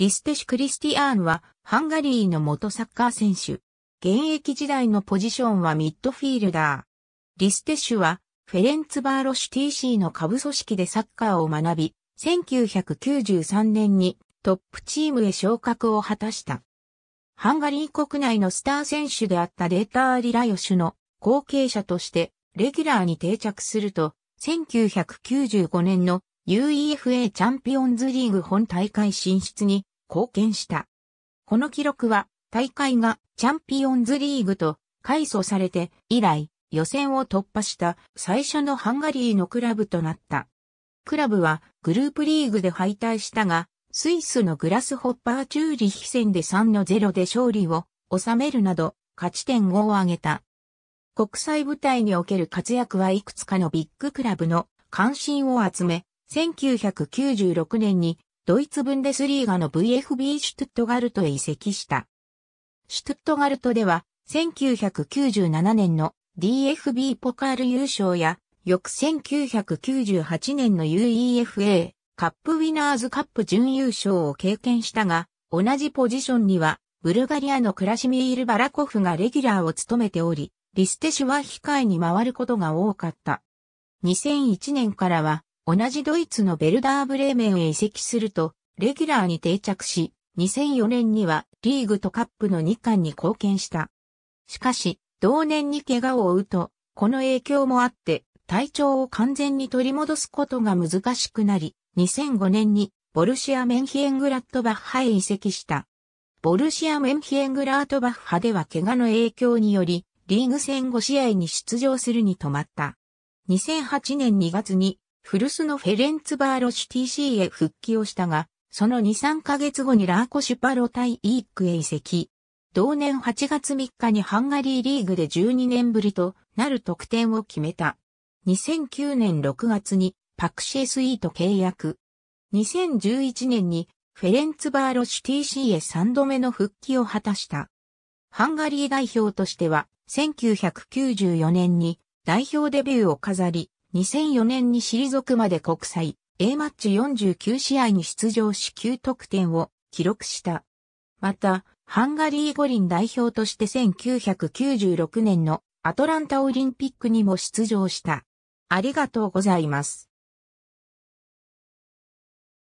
リステシュ・クリスティアーンはハンガリーの元サッカー選手。現役時代のポジションはミッドフィールダー。リステシュはフェレンツバーロシュ TC の下部組織でサッカーを学び、1993年にトップチームへ昇格を果たした。ハンガリー国内のスター選手であったデーター・リラヨシュの後継者としてレギュラーに定着すると、1995年の UEFA チャンピオンズリーグ本大会進出に貢献した。この記録は大会がチャンピオンズリーグと改装されて以来予選を突破した最初のハンガリーのクラブとなった。クラブはグループリーグで敗退したが、スイスのグラスホッパーチューリヒ戦で3の0で勝利を収めるなど勝ち点5を挙げた。国際舞台における活躍はいくつかのビッグクラブの関心を集め、1996年にドイツブンデスリーガの VFB シュトゥットガルトへ移籍した。シュトゥットガルトでは、1997年の DFB ポカール優勝や、翌1998年の UEFA カップウィナーズカップ準優勝を経験したが、同じポジションには、ブルガリアのクラシミール・バラコフがレギュラーを務めており、リステシュは控えに回ることが多かった。2001年からは、同じドイツのベルダーブレーメンへ移籍すると、レギュラーに定着し、2004年にはリーグとカップの2冠に貢献した。しかし、同年に怪我を負うと、この影響もあって、体調を完全に取り戻すことが難しくなり、2005年にボルシア・メンヒエングラットバッハへ移籍した。ボルシア・メンヒエングラートバッハでは怪我の影響により、リーグ戦5試合に出場するに止まった。2008年2月に古巣のフェレンツバーロシ TC へ復帰をしたが、その2、3ヶ月後にラーコシュパロ対イークへ移籍。同年8月3日にハンガリーリーグで12年ぶりとなる得点を決めた。2009年6月にパクシェスイート契約。2011年にフェレンツバーロシ TC へ3度目の復帰を果たした。ハンガリー代表としては1994年に代表デビューを飾り、2004年に退くまで国際 A マッチ49試合に出場し9得点を記録した。また、ハンガリー五輪代表として1996年のアトランタオリンピックにも出場した。ありがとうございます。